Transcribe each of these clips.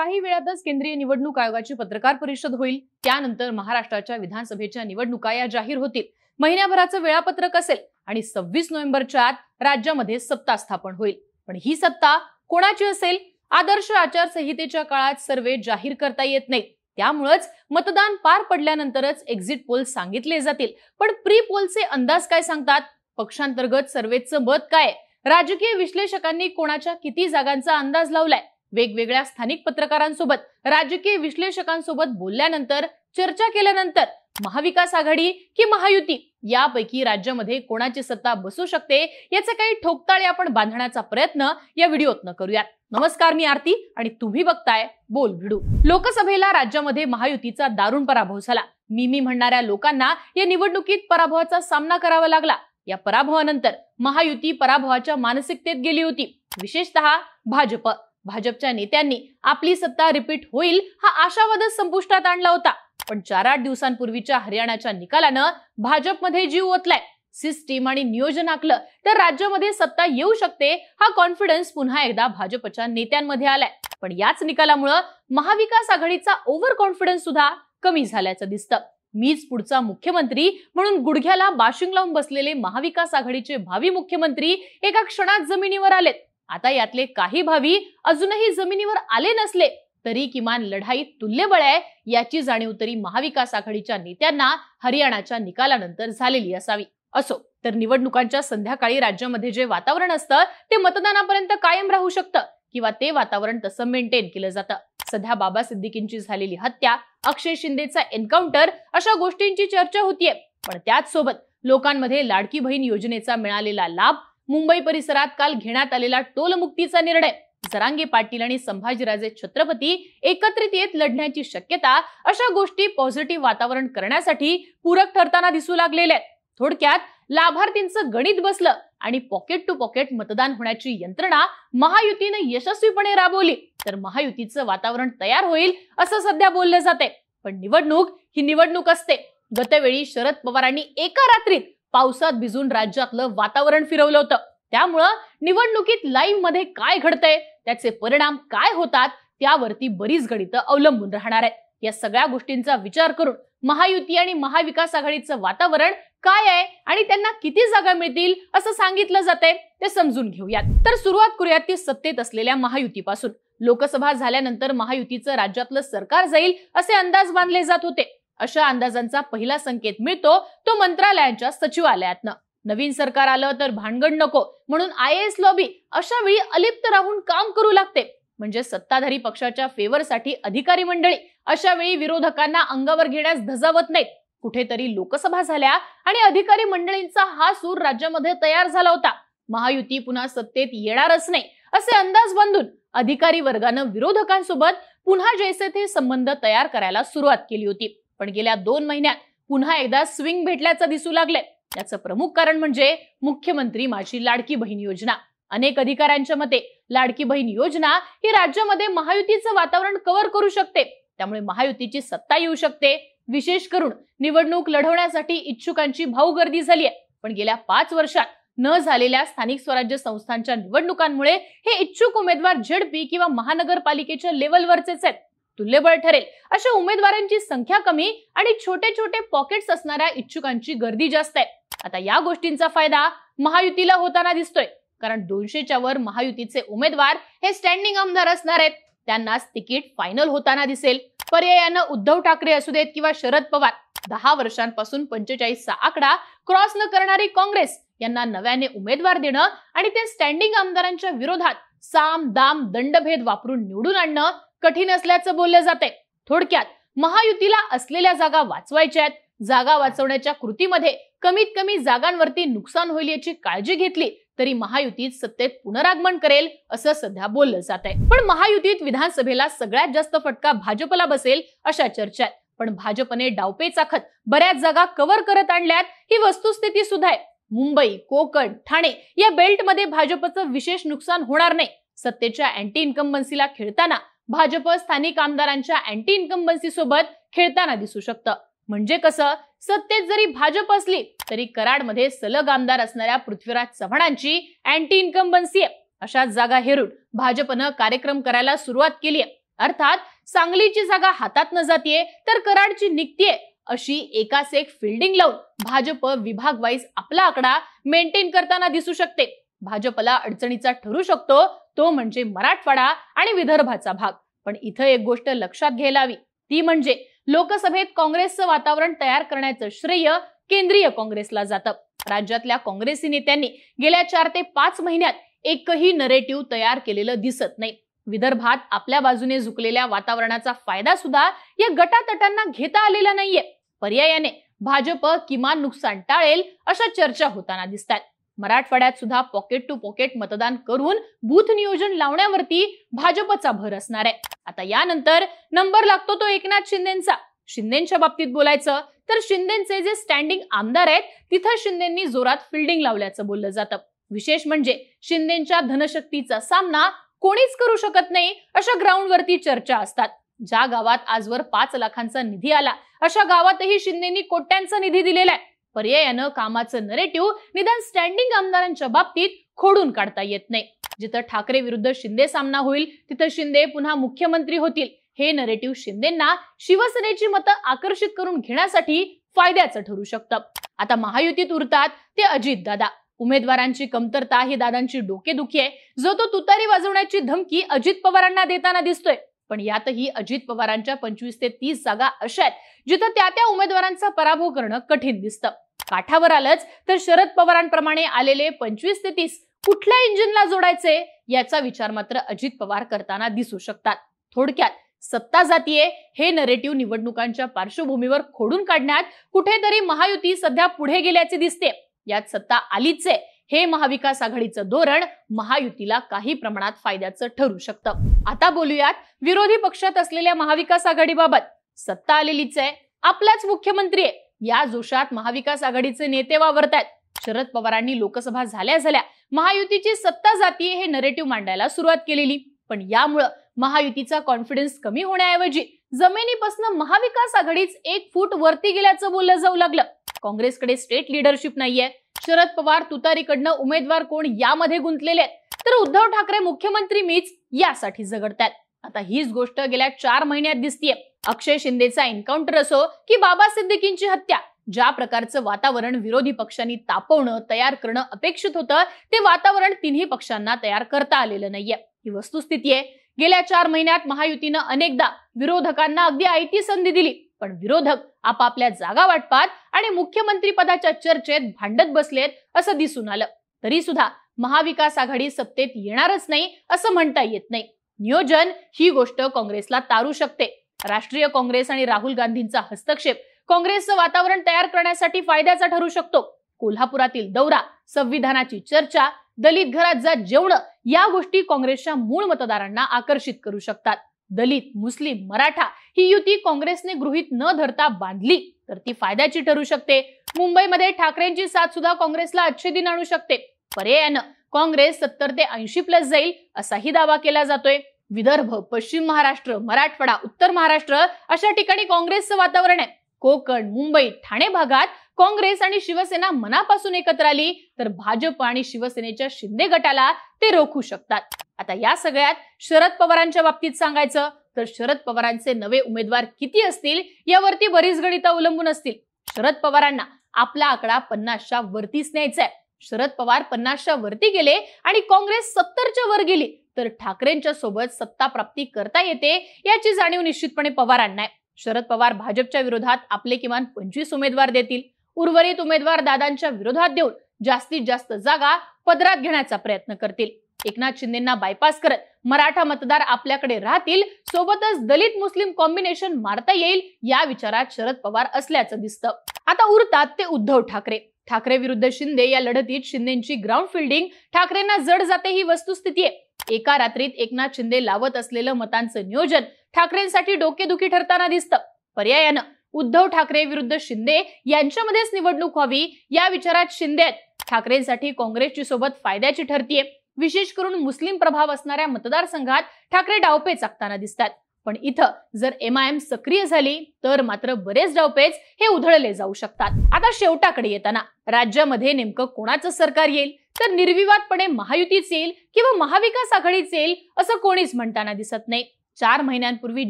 काही वेळातच केंद्रीय निवडणूक आयोगाची पत्रकार परिषद होईल त्यानंतर महाराष्ट्राच्या विधानसभेच्या निवडणुका या जाहीर होतील महिन्याभराचं वेळापत्रक असेल आणि सव्वीस नोव्हेंबरच्या आत राज्यामध्ये सत्ता स्थापन होईल पण ही सत्ता कोणाची असेल आदर्श आचारसंहितेच्या काळात सर्वे जाहीर करता येत नाही त्यामुळंच मतदान पार पडल्यानंतरच एक्झिट पोल सांगितले जातील पण प्री पोलचे अंदाज काय सांगतात पक्षांतर्गत सर्वेचं मत काय राजकीय विश्लेषकांनी कोणाच्या किती जागांचा अंदाज लावलाय वेगवेगळ्या स्थानिक पत्रकारांसोबत राजकीय विश्लेषकांसोबत बोलल्यानंतर चर्चा केल्यानंतर महाविकास आघाडी की महायुती यापैकी राज्यामध्ये कोणाची सत्ता बसू शकते याचे काही ठोकताळे आपण बांधण्याचा प्रयत्न या व्हिडिओतनं करूयात नमस्कार मी आरती आणि तुम्ही बघताय बोल भिडू लोकसभेला राज्यामध्ये महायुतीचा दारुण पराभव झाला मी मी म्हणणाऱ्या लोकांना या निवडणुकीत पराभवाचा सामना करावा लागला या पराभवानंतर महायुती पराभवाच्या मानसिकतेत गेली होती विशेषतः भाजप भाजपच्या नेत्यांनी आपली सत्ता रिपीट होईल हा आशावादच संपुष्टात आणला होता पण चार आठ दिवसांपूर्वीच्या हरियाणाच्या निकालानं भाजपमध्ये जीव ओतलाय सिस्टीम आणि नियोजन आखलं तर राज्यामध्ये सत्ता येऊ शकते हा कॉन्फिडन्स पुन्हा एकदा भाजपच्या नेत्यांमध्ये आलाय पण याच निकालामुळं महाविकास आघाडीचा ओव्हर कॉन्फिडन्स सुद्धा कमी झाल्याचं दिसतं मीच पुढचा मुख्यमंत्री म्हणून गुडघ्याला बाशिंग लावून बसलेले महाविकास आघाडीचे भावी मुख्यमंत्री एका क्षणात जमिनीवर आलेत आता यातले काही भावी अजूनही जमिनीवर आले नसले तरी किमान लढाई तुल्यबळ आहे याची जाणीव तरी महाविकास आघाडीच्या नेत्यांना हरियाणाच्या निकालानंतर झालेली असावी असो तर निवडणुकांच्या संध्याकाळी राज्यामध्ये जे वातावरण असतं ते मतदानापर्यंत कायम राहू शकतं किंवा ते वातावरण तसं मेंटेन केलं जातं सध्या बाबा सिद्दीकींची झालेली हत्या अक्षय शिंदेचा एन्काउंटर अशा गोष्टींची चर्चा होतीये पण त्याच सोबत लोकांमध्ये लाडकी बहीण योजनेचा मिळालेला लाभ मुंबई परिसरात काल घेण्यात आलेला टोलमुक्तीचा निर्णय जरांगे पाटील आणि संभाजीराजे छत्रपती एकत्रित येत लढण्याची शक्यता अशा गोष्टी पॉझिटिव्ह वातावरण करण्यासाठी पूरक ठरताना दिसू लागलेल्या आहेत थोडक्यात लाभार्थींचं गणित बसलं आणि पॉकेट टू पॉकेट मतदान होण्याची यंत्रणा महायुतीने यशस्वीपणे राबवली तर महायुतीचं वातावरण तयार होईल असं सध्या बोललं जाते पण निवडणूक ही निवडणूक असते गतवेळी शरद पवारांनी एका रात्रीत पावसात भिजून राज्यातलं वातावरण फिरवलं होतं त्यामुळं निवडणुकीत लाईव्ह मध्ये काय घडतंय त्याचे परिणाम काय होतात त्यावरती बरीच गणित अवलंबून राहणार आहे या सगळ्या गोष्टींचा विचार करून महायुती आणि महाविकास आघाडीचं वातावरण काय आहे आणि त्यांना किती जागा मिळतील असं सांगितलं जात आहे ते समजून घेऊयात तर सुरुवात करूयात ती सत्तेत असलेल्या महायुतीपासून लोकसभा झाल्यानंतर महायुतीचं राज्यातलं सरकार जाईल असे अंदाज बांधले जात होते अशा अंदाजांचा पहिला संकेत मिळतो तो मंत्रालयांच्या सचिवालयातनं नवीन सरकार आलं तर भानगड नको म्हणून आय एस लॉबी अशा वेळी अलिप्त राहून काम करू लागते म्हणजे सत्ताधारी पक्षाच्या फेवरसाठी अधिकारी मंडळी अशा वेळी विरोधकांना अंगावर घेण्यास धजावत नाहीत कुठेतरी लोकसभा झाल्या आणि अधिकारी मंडळींचा हा सूर राज्यामध्ये तयार झाला होता महायुती पुन्हा सत्तेत येणारच नाही असे अंदाज बांधून अधिकारी वर्गानं विरोधकांसोबत पुन्हा जैसे ते संबंध तयार करायला सुरुवात केली होती पण गेल्या दोन महिन्यात पुन्हा एकदा स्विंग भेटल्याचं दिसू लागलंय त्याचं प्रमुख कारण म्हणजे मुख्यमंत्री माझी लाडकी बहीण योजना अनेक अधिकाऱ्यांच्या मते लाडकी बहीण योजना ही राज्यामध्ये महायुतीचं वातावरण कव्हर करू शकते त्यामुळे महायुतीची सत्ता येऊ शकते विशेष करून निवडणूक लढवण्यासाठी इच्छुकांची भाऊ गर्दी झाली आहे पण गेल्या पाच वर्षात न झालेल्या स्थानिक स्वराज्य संस्थांच्या निवडणुकांमुळे हे इच्छुक उमेदवार झेडपी किंवा महानगरपालिकेच्या लेवलवरचेच आहेत तुल्यबळ ठरेल अशा उमेदवारांची संख्या कमी आणि छोटे छोटे पॉकेट्स असणाऱ्या इच्छुकांची गर्दी जास्त आहे आता या गोष्टींचा फायदा महायुतीला होताना दिसतोय कारण दोनशेच्या वर महायुतीचे उमेदवार हे स्टँडिंग आमदार असणार आहेत त्यांनाच तिकीट फायनल होताना दिसेल पर्यायानं उद्धव ठाकरे असू देत किंवा शरद पवार दहा वर्षांपासून पंचेचाळीसचा आकडा क्रॉस न करणारी काँग्रेस यांना नव्याने उमेदवार देणं आणि ते स्टँडिंग आमदारांच्या विरोधात साम दाम दंडभेद वापरून निवडून आणणं कठीण असल्याचं बोललं जाते थोडक्यात महायुतीला असलेल्या जागा वाचवायच्या आहेत जागा वाचवण्याच्या कृतीमध्ये कमीत कमी जागांवरती नुकसान होईल याची काळजी घेतली तरी महायुतीत सत्तेत पुनरागमन करेल असं सध्या बोललं जात आहे पण महायुतीत विधानसभेला सगळ्यात जास्त फटका भाजपला बसेल अशा चर्चा आहेत पण भाजपने डावपे चाखत बऱ्याच जागा कव्हर करत आणल्यात ही वस्तुस्थिती सुद्धा आहे मुंबई कोकण ठाणे या बेल्टमध्ये भाजपचं विशेष नुकसान होणार नाही सत्तेच्या अँटी इन्कम्बन्सीला खेळताना भाजप स्थानिक आमदारांच्या अँटी इन्कम्बन्सी सोबत खेळताना दिसू शकतं म्हणजे कसं सत्तेत जरी भाजप असली तरी कराडमध्ये सलग आमदार असणाऱ्या पृथ्वीराज चव्हाणांची अँटी इन्कम्बन्सी आहे अशा जागा हेरून भाजपनं कार्यक्रम करायला सुरुवात केली आहे अर्थात सांगलीची जागा हातात न जातीये तर कराडची निघतीये अशी एकाच एक फिल्डिंग लावून भाजप विभाग वाईज आपला आकडा मेंटेन करताना दिसू शकते भाजपला अडचणीचा ठरू शकतो तो म्हणजे मराठवाडा आणि विदर्भाचा भाग पण इथं एक गोष्ट लक्षात घ्यायला हवी ती म्हणजे लोकसभेत काँग्रेसचं वातावरण तयार करण्याचं श्रेय केंद्रीय काँग्रेसला जातं राज्यातल्या काँग्रेसी नेत्यांनी गेल्या चार ते पाच महिन्यात एकही नरेटिव्ह तयार केलेलं दिसत नाही विदर्भात आपल्या बाजूने झुकलेल्या वातावरणाचा फायदा सुद्धा या गटातटांना घेता आलेला नाहीये पर्यायाने भाजप किमान नुकसान टाळेल अशा चर्चा होताना दिसतात मराठवाड्यात सुद्धा पॉकेट टू पॉकेट मतदान करून बूथ नियोजन लावण्यावरती भाजपचा भर असणार आहे आता यानंतर नंबर लागतो तो एकनाथ शिंदेचा शिंदेच्या बाबतीत बोलायचं तर शिंदेचे जे स्टँडिंग आमदार आहेत तिथं शिंदेनी जोरात फिल्डिंग लावल्याचं बोललं जातं विशेष म्हणजे शिंदेच्या धनशक्तीचा सामना कोणीच करू शकत नाही अशा ग्राउंडवरती चर्चा असतात ज्या गावात आजवर पाच लाखांचा निधी आला अशा गावातही शिंदेनी कोट्यांचा निधी दिलेला आहे पर्यायानं कामाचं नरेटिव्ह निदान स्टँडिंग आमदारांच्या बाबतीत खोडून काढता येत नाही जिथं ठाकरे विरुद्ध शिंदे सामना होईल तिथं शिंदे पुन्हा मुख्यमंत्री होतील हे नरेटिव्ह शिंदेना शिवसेनेची मतं आकर्षित करून घेण्यासाठी फायद्याचं ठरू शकतं आता महायुतीत उरतात ते अजित दादा उमेदवारांची कमतरता ही दादांची डोकेदुखी आहे जो तो तुतारी वाजवण्याची धमकी अजित पवारांना देताना दिसतोय पण यातही अजित पवारांच्या पंचवीस ते तीस जागा अशा आहेत जिथं त्या त्या उमेदवारांचा पराभव करणं कठीण दिसतं काठावर आलंच तर शरद पवारांप्रमाणे आलेले पंचवीस ते तीस कुठल्या इंजिनला जोडायचे याचा विचार मात्र अजित पवार करताना दिसू शकतात थोडक्यात सत्ता जातीये हे नरेटिव्ह निवडणुकांच्या पार्श्वभूमीवर खोडून काढण्यात कुठेतरी महायुती सध्या पुढे गेल्याचे दिसते यात सत्ता आलीच आहे हे महाविकास आघाडीचं धोरण महायुतीला काही प्रमाणात फायद्याचं ठरू शकतं आता बोलूयात विरोधी पक्षात असलेल्या महाविकास आघाडीबाबत सत्ता आलेलीच आहे आपलाच मुख्यमंत्री आहे या जोशात महाविकास आघाडीचे नेते वावरतायत शरद पवारांनी लोकसभा झाल्या झाल्या महायुतीची सत्ता जातीय हे नरेटिव्ह मांडायला सुरुवात केलेली पण यामुळं महायुतीचा कॉन्फिडन्स कमी होण्याऐवजी जमिनीपासून महाविकास आघाडीच एक फूट वरती गेल्याचं बोललं जाऊ लागलं काँग्रेसकडे स्टेट लिडरशिप नाहीये शरद पवार तुतारीकडनं उमेदवार कोण यामध्ये गुंतलेले आहेत तर उद्धव ठाकरे मुख्यमंत्री मीच यासाठी झगडतात आता हीच गोष्ट गेल्या चार महिन्यात दिसतीये अक्षय शिंदेचा एन्काउंटर असो की बाबा सिद्दीकींची हत्या ज्या प्रकारचं वातावरण विरोधी पक्षांनी तापवणं तयार करणं अपेक्षित होतं ते वातावरण तिन्ही पक्षांना तयार करता आलेलं नाहीये ही वस्तुस्थिती आहे गेल्या चार महिन्यात महायुतीनं अनेकदा विरोधकांना अगदी आयती संधी दिली पण विरोधक आपापल्या जागा वाटपात आणि मुख्यमंत्री पदाच्या चर्चेत भांडत बसलेत असं दिसून आलं तरी सुद्धा महाविकास आघाडी सत्तेत येणारच नाही असं म्हणता येत नाही नियोजन ही गोष्ट काँग्रेसला तारू शकते राष्ट्रीय काँग्रेस आणि राहुल गांधींचा हस्तक्षेप काँग्रेसचं वातावरण तयार करण्यासाठी फायद्याचा ठरू शकतो कोल्हापुरातील दौरा संविधानाची चर्चा दलित घरात जात जेवण या गोष्टी काँग्रेसच्या मूळ मतदारांना आकर्षित करू शकतात दलित मुस्लिम मराठा ही युती काँग्रेसने गृहित न धरता बांधली तर ती फायद्याची ठरू शकते मुंबईमध्ये ठाकरेंची साथ सुद्धा काँग्रेसला अच्छे दिन आणू शकते पर्यायानं काँग्रेस सत्तर ते ऐंशी प्लस जाईल असाही दावा केला जातोय विदर्भ पश्चिम महाराष्ट्र मराठवाडा उत्तर महाराष्ट्र अशा ठिकाणी काँग्रेसचं वातावरण आहे कोकण मुंबई ठाणे भागात काँग्रेस आणि शिवसेना मनापासून एकत्र आली तर भाजप आणि शिवसेनेच्या शिंदे गटाला ते रोखू शकतात आता या सगळ्यात शरद पवारांच्या बाबतीत सांगायचं तर शरद पवारांचे नवे उमेदवार किती असतील यावरती बरीच गणित अवलंबून असतील शरद पवारांना आपला आकडा पन्नासच्या वरतीच न्यायचा आहे शरद पवार पन्नासच्या वरती गेले आणि काँग्रेस सत्तरच्या वर गेली तर ठाकरेंच्या सोबत सत्ता प्राप्ती करता येते याची जाणीव निश्चितपणे पवारांना आहे शरद पवार भाजपच्या विरोधात आपले किमान पंचवीस उमेदवार देतील उर्वरित उमेदवार दादांच्या विरोधात देऊन जास्तीत जास्त जागा पदरात घेण्याचा प्रयत्न करतील एकनाथ शिंदेना बायपास करत मराठा मतदार आपल्याकडे राहतील सोबतच दलित मुस्लिम कॉम्बिनेशन मारता येईल या विचारात शरद पवार असल्याचं दिसतं आता उरतात ते उद्धव ठाकरे ठाकरे विरुद्ध शिंदे या लढतीत शिंदेची ग्राउंड फिल्डिंग ठाकरेंना जड जाते ही वस्तुस्थिती आहे एका रात्रीत एकनाथ शिंदे लावत असलेलं मतांचं नियोजन ठाकरेंसाठी डोकेदुखी ठरताना दिसतं पर्यायानं उद्धव ठाकरे विरुद्ध शिंदे यांच्यामध्येच निवडणूक व्हावी या विचारात शिंदे ठाकरेंसाठी काँग्रेसची सोबत फायद्याची ठरतीये विशेष करून मुस्लिम प्रभाव असणाऱ्या मतदारसंघात ठाकरे डावपे चाकताना दिसतात पण इथं जर एम आय एम सक्रिय झाली तर मात्र बरेच डावपेच हे उधळले जाऊ शकतात आता शेवटाकडे येताना राज्यामध्ये नेमकं कोणाचं सरकार येईल तर निर्विवादपणे महायुतीच येईल किंवा महाविकास आघाडीच येईल असं कोणीच म्हणताना दिसत नाही चार महिन्यांपूर्वी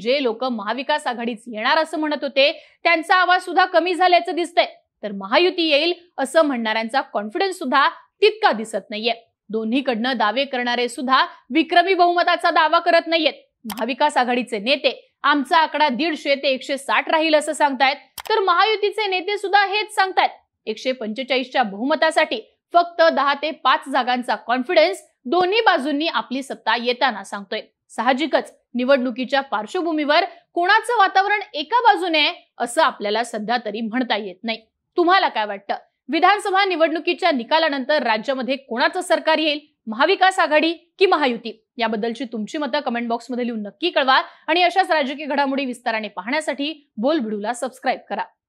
जे लोक महाविकास आघाडीच येणार असं म्हणत होते त्यांचा आवाज सुद्धा कमी झाल्याचं दिसतंय तर महायुती येईल असं म्हणणाऱ्यांचा कॉन्फिडन्स सुद्धा तितका दिसत नाहीये दोन्हीकडनं दावे करणारे सुद्धा विक्रमी बहुमताचा दावा करत नाहीयेत महाविकास आघाडीचे नेते आमचा आकडा दीडशे ते एकशे साठ राहील असं सांगतायत तर महायुतीचे नेते सुद्धा हेच सांगतायत एकशे पंचेचाळीसच्या बहुमतासाठी फक्त दहा ते पाच जागांचा कॉन्फिडन्स दोन्ही बाजूंनी आपली सत्ता येताना सांगतोय साहजिकच निवडणुकीच्या पार्श्वभूमीवर कोणाचं वातावरण एका बाजूने असं आपल्याला सध्या तरी म्हणता येत नाही तुम्हाला काय वाटतं विधानसभा निवडणुकीच्या निकालानंतर राज्यामध्ये कोणाचं सरकार येईल महाविकास आघाडी की महायुती याबद्दलची तुमची मतं कमेंट बॉक्समध्ये लिहून नक्की कळवा आणि अशाच राजकीय घडामोडी विस्ताराने पाहण्यासाठी बोलबिडूला सबस्क्राईब करा